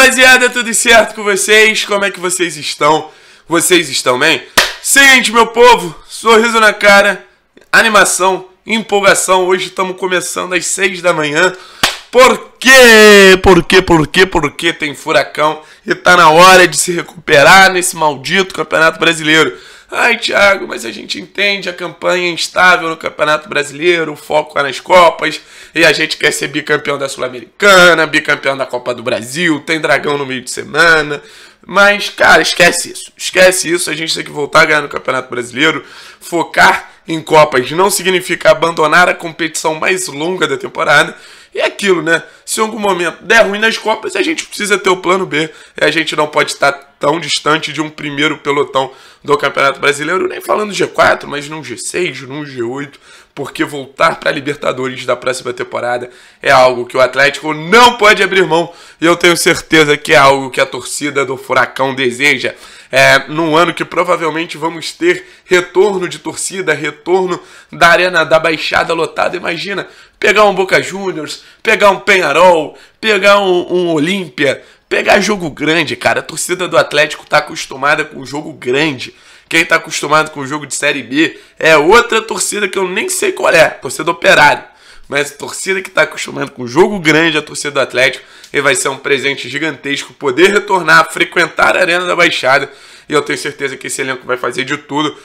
rapaziada, tudo certo com vocês? Como é que vocês estão? Vocês estão bem? Seguinte, meu povo, sorriso na cara, animação, empolgação. Hoje estamos começando às 6 da manhã. Por quê? Por quê? Por quê? Por quê tem furacão e tá na hora de se recuperar nesse maldito Campeonato Brasileiro. Ai, Thiago, mas a gente entende a campanha é instável no Campeonato Brasileiro, o foco é nas Copas, e a gente quer ser bicampeão da Sul-Americana, bicampeão da Copa do Brasil, tem dragão no meio de semana. Mas, cara, esquece isso. Esquece isso. A gente tem que voltar a ganhar no Campeonato Brasileiro, focar em Copas. Não significa abandonar a competição mais longa da temporada, e é aquilo, né? Se em algum momento der ruim nas Copas, a gente precisa ter o plano B. A gente não pode estar tão distante de um primeiro pelotão do Campeonato Brasileiro, nem falando G4, mas num G6, num G8, porque voltar para a Libertadores da próxima temporada é algo que o Atlético não pode abrir mão e eu tenho certeza que é algo que a torcida do Furacão deseja é, num ano que provavelmente vamos ter retorno de torcida, retorno da arena da Baixada lotada. Imagina pegar um Boca Juniors, pegar um Penharol, pegar um, um Olímpia, pegar jogo grande, cara. A torcida do Atlético tá acostumada com jogo grande. Quem tá acostumado com jogo de Série B é outra torcida que eu nem sei qual é, torcida operária mas a torcida que está acostumada com o jogo grande, a torcida do Atlético, e vai ser um presente gigantesco poder retornar, frequentar a Arena da Baixada. E eu tenho certeza que esse elenco vai fazer de tudo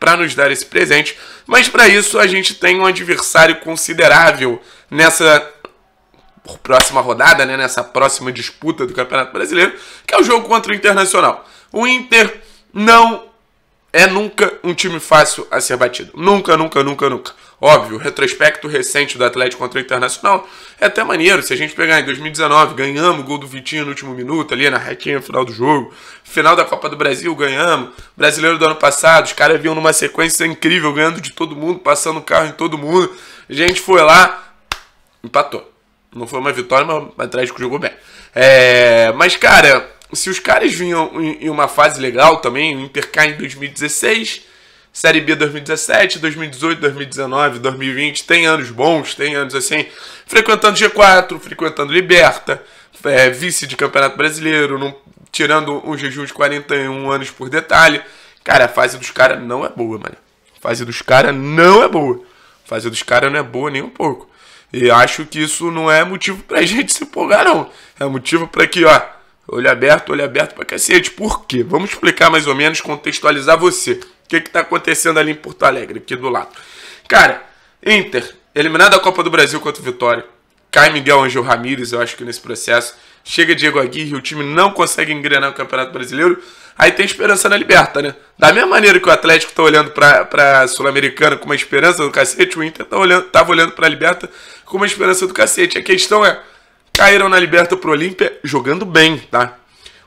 para nos dar esse presente. Mas para isso a gente tem um adversário considerável nessa próxima rodada, né, nessa próxima disputa do Campeonato Brasileiro, que é o jogo contra o Internacional. O Inter não é nunca um time fácil a ser batido. Nunca, nunca, nunca, nunca. Óbvio, o retrospecto recente do Atlético contra o Internacional é até maneiro. Se a gente pegar em 2019, ganhamos o gol do Vitinho no último minuto, ali na retinha final do jogo. Final da Copa do Brasil, ganhamos. Brasileiro do ano passado, os caras vinham numa sequência incrível, ganhando de todo mundo, passando o carro em todo mundo. A gente foi lá, empatou. Não foi uma vitória, mas o Atlético jogou bem. É... Mas, cara, se os caras vinham em uma fase legal também, o Inter cai em 2016, Série B 2017, 2018, 2019, 2020, tem anos bons, tem anos assim, frequentando G4, frequentando Liberta, é, vice de Campeonato Brasileiro, não, tirando um jejum de 41 anos por detalhe. Cara, a fase dos caras não é boa, mano. A fase dos caras não é boa. A fase dos caras não é boa nem um pouco. E acho que isso não é motivo pra gente se empolgar, não. É motivo para que, ó, Olho aberto, olho aberto pra cacete. Por quê? Vamos explicar mais ou menos, contextualizar você. O que, que tá acontecendo ali em Porto Alegre, aqui do lado. Cara, Inter, eliminado da Copa do Brasil contra o Vitória. Cai Miguel Angel Ramírez, eu acho que nesse processo. Chega Diego Aguirre, o time não consegue engrenar o Campeonato Brasileiro. Aí tem esperança na liberta, né? Da mesma maneira que o Atlético tá olhando pra, pra Sul-Americana com uma esperança do cacete, o Inter tá olhando, tava olhando pra liberta com uma esperança do cacete. A questão é caíram na Liberta o Olímpia jogando bem, tá?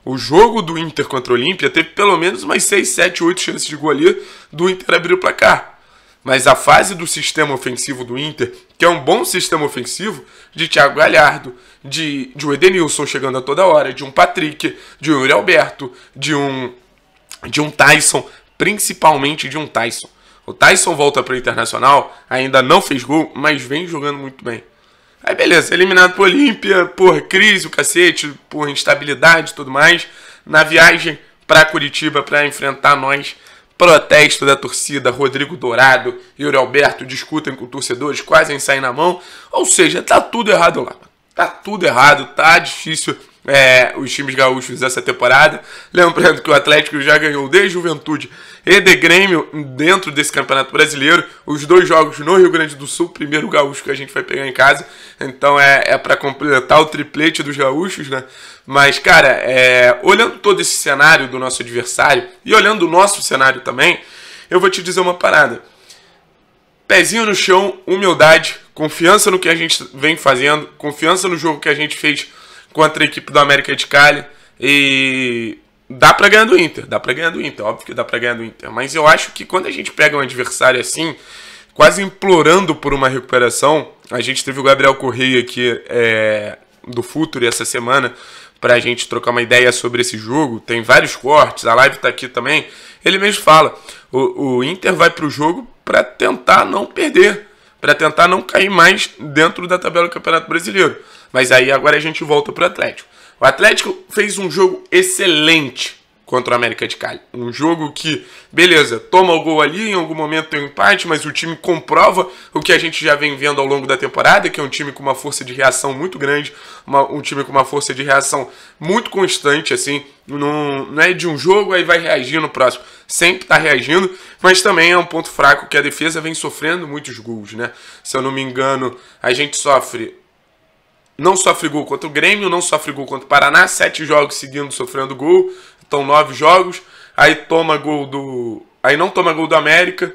O jogo do Inter contra o Olímpia teve pelo menos umas 6, 7, 8 chances de gol ali do Inter abrir o placar. Mas a fase do sistema ofensivo do Inter, que é um bom sistema ofensivo, de Thiago Galhardo, de, de um Edenilson chegando a toda hora, de um Patrick, de um Yuri Alberto, de um, de um Tyson, principalmente de um Tyson. O Tyson volta para o Internacional, ainda não fez gol, mas vem jogando muito bem. Aí beleza, eliminado por Olímpia, por crise, o cacete, por instabilidade e tudo mais. Na viagem para Curitiba para enfrentar nós, protesto da torcida, Rodrigo Dourado e Yuri Alberto discutem com torcedores, quase saem na mão. Ou seja, tá tudo errado lá. Tá tudo errado, tá difícil é, os times gaúchos essa temporada. Lembrando que o Atlético já ganhou de Juventude e de Grêmio dentro desse Campeonato Brasileiro. Os dois jogos no Rio Grande do Sul, primeiro gaúcho que a gente vai pegar em casa. Então é, é para completar o triplete dos gaúchos, né? Mas, cara, é, olhando todo esse cenário do nosso adversário e olhando o nosso cenário também, eu vou te dizer uma parada. Pezinho no chão, humildade, confiança no que a gente vem fazendo, confiança no jogo que a gente fez contra a equipe do América de Cali. E dá para ganhar do Inter, dá para ganhar do Inter, óbvio que dá para ganhar do Inter, mas eu acho que quando a gente pega um adversário assim, quase implorando por uma recuperação, a gente teve o Gabriel Correia aqui é, do Futuro essa semana para a gente trocar uma ideia sobre esse jogo, tem vários cortes, a live está aqui também, ele mesmo fala, o, o Inter vai para o jogo para tentar não perder, para tentar não cair mais dentro da tabela do Campeonato Brasileiro. Mas aí agora a gente volta para o Atlético. O Atlético fez um jogo excelente contra o América de Cali. Um jogo que, beleza, toma o gol ali, em algum momento tem um empate, mas o time comprova o que a gente já vem vendo ao longo da temporada, que é um time com uma força de reação muito grande, uma, um time com uma força de reação muito constante, assim, não, não é de um jogo, aí vai reagir no próximo. Sempre está reagindo, mas também é um ponto fraco que a defesa vem sofrendo muitos gols, né? Se eu não me engano, a gente sofre não sofre gol contra o Grêmio, não sofre gol contra o Paraná, sete jogos seguindo sofrendo gol, então nove jogos. Aí toma gol do. Aí não toma gol do América.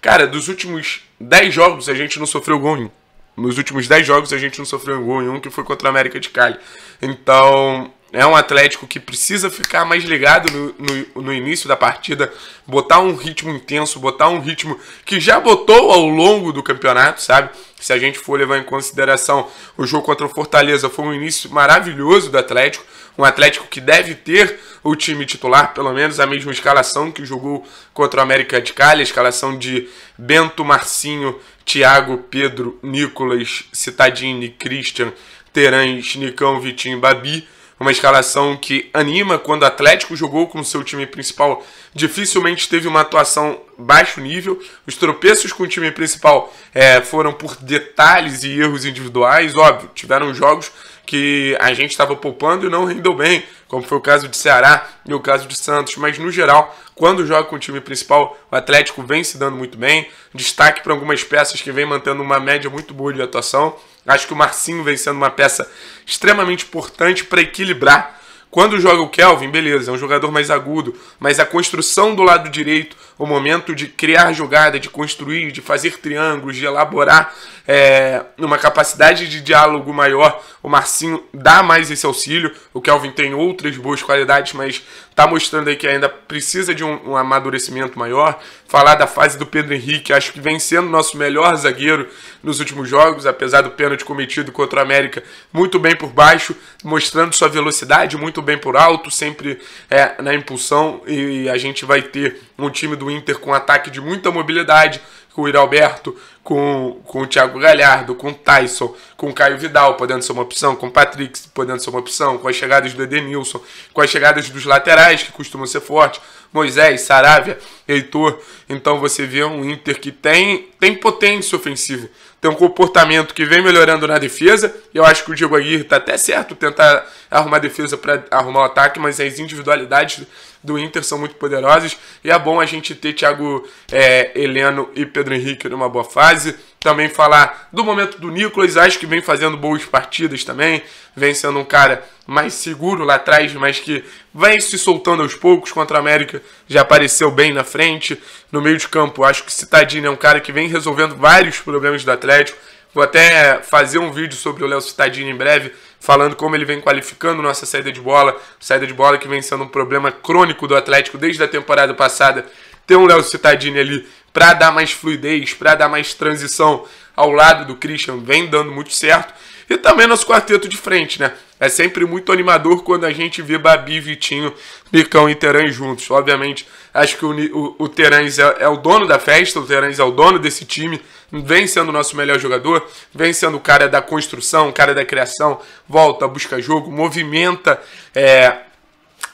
Cara, dos últimos dez jogos a gente não sofreu gol em nos últimos dez jogos a gente não sofreu gol em um que foi contra a América de Cali. Então, é um Atlético que precisa ficar mais ligado no, no, no, início da partida, botar um ritmo intenso, botar um ritmo que já botou ao longo do campeonato, sabe? Se a gente for levar em consideração o jogo contra o Fortaleza, foi um início maravilhoso do Atlético. Um Atlético que deve ter o time titular, pelo menos a mesma escalação que jogou contra o América de Cali, a escalação de Bento, Marcinho, Thiago, Pedro, Nicolas, Citadini, Christian, Terães, Nicão, Vitinho, Babi uma escalação que anima. Quando o Atlético jogou com seu time principal, dificilmente teve uma atuação baixo nível. Os tropeços com o time principal é, foram por detalhes e erros individuais, óbvio. Tiveram jogos que a gente estava poupando e não rendeu bem, como foi o caso de Ceará e o caso de Santos. Mas no geral, quando joga com o time principal, o Atlético vem se dando muito bem. Destaque para algumas peças que vem mantendo uma média muito boa de atuação. Acho que o Marcinho vem sendo uma peça extremamente importante para equilibrar. Quando joga o Kelvin, beleza, é um jogador mais agudo, mas a construção do lado direito, o momento de criar jogada, de construir, de fazer triângulos, de elaborar é, uma capacidade de diálogo maior, o Marcinho dá mais esse auxílio. O Kelvin tem outras boas qualidades, mas está mostrando aí que ainda precisa de um, um, amadurecimento maior. Falar da fase do Pedro Henrique, acho que vem sendo nosso melhor zagueiro nos últimos jogos, apesar do pênalti cometido contra o América, muito bem por baixo, mostrando sua velocidade, muito bem por alto, sempre é, na impulsão. E a gente vai ter um time do Inter com ataque de muita mobilidade, com o Iralberto, com, com o Thiago Galhardo, com o Tyson, com o Caio Vidal podendo ser uma opção, com o Patrick podendo ser uma opção, com as chegadas do Edenilson, com as chegadas dos laterais que costumam ser fortes, Moisés, Saravia, Heitor. Então você vê um Inter que tem, tem potência ofensiva, tem um comportamento que vem melhorando na defesa. Eu acho que o Diego Aguirre está até certo tentar arrumar defesa para arrumar o ataque, mas as individualidades do Inter são muito poderosas e é bom a gente ter Thiago é, Heleno e Pedro Henrique numa boa fase base. Também falar do momento do Nicolas, acho que vem fazendo boas partidas também, vem sendo um cara mais seguro lá atrás, mas que vem se soltando aos poucos. Contra a América já apareceu bem na frente. No meio de campo, acho que Citadini é um cara que vem resolvendo vários problemas do Atlético. Vou até fazer um vídeo sobre o Léo Cittadini em breve, falando como ele vem qualificando nossa saída de bola. Saída de bola que vem sendo um problema crônico do Atlético desde a temporada passada. Ter um Léo Cittadini ali para dar mais fluidez, para dar mais transição ao lado do Christian, vem dando muito certo. E também nosso quarteto de frente, né? É sempre muito animador quando a gente vê Babi, Vitinho, Nicão e Terãs juntos. Obviamente, acho que o, o, o Terãs é, é, o dono da festa, o Terãs é o dono desse time, vem sendo o nosso melhor jogador, vem sendo o cara da construção, o cara da criação, volta, busca jogo, movimenta é,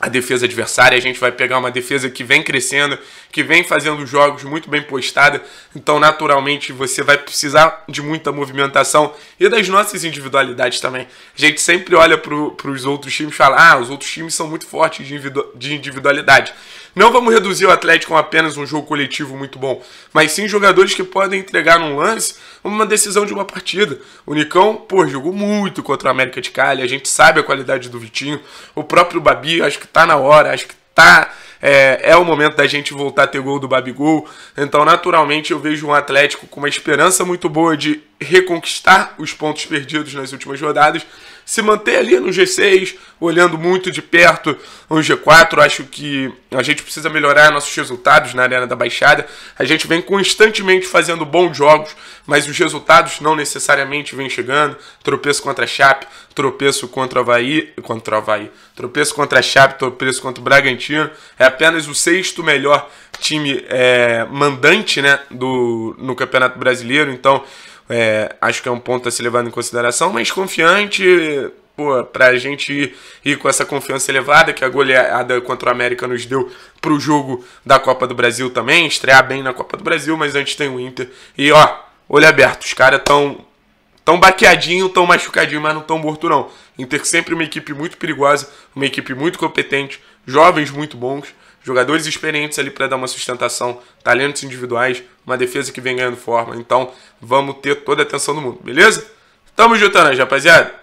a defesa adversária. A gente vai pegar uma defesa que vem crescendo, que vem fazendo jogos muito bem postada. Então, naturalmente, você vai precisar de muita movimentação e das nossas individualidades também. A gente sempre olha para os outros times e fala: ah, os outros times são muito fortes de individualidade. Não vamos reduzir o Atlético a apenas um jogo coletivo muito bom, mas sim jogadores que podem entregar num lance uma decisão de uma partida. O Nicão, pô, jogou muito contra o América de Cali, a gente sabe a qualidade do Vitinho. O próprio Babi, acho que que tá na hora, acho que tá. É, é, o momento da gente voltar a ter gol do Babigol. Então, naturalmente, eu vejo um Atlético com uma esperança muito boa de reconquistar os pontos perdidos nas últimas rodadas se manter ali no G6, olhando muito de perto o G4. Acho que a gente precisa melhorar nossos resultados na Arena da Baixada. A gente vem constantemente fazendo bons jogos, mas os resultados não necessariamente vêm chegando. Tropeço contra a Chape, tropeço contra o Havaí, contra o Havaí, tropeço contra a Chape, tropeço contra o Bragantino. É apenas o sexto melhor time é, mandante né, do, no Campeonato Brasileiro, então é, acho que é um ponto a se levar em consideração, mas confiante pô, pra gente ir, ir, com essa confiança elevada que a goleada contra o América nos deu pro jogo da Copa do Brasil também, estrear bem na Copa do Brasil, mas antes tem o Inter. E ó, olho aberto, os caras tão tão baqueadinho, tão machucadinho, mas não tão morto não. Inter sempre uma equipe muito perigosa, uma equipe muito competente, jovens muito bons jogadores experientes ali para dar uma sustentação, talentos individuais, uma defesa que vem ganhando forma. Então, vamos ter toda a atenção do mundo, beleza? Tamo juntando, rapaziada.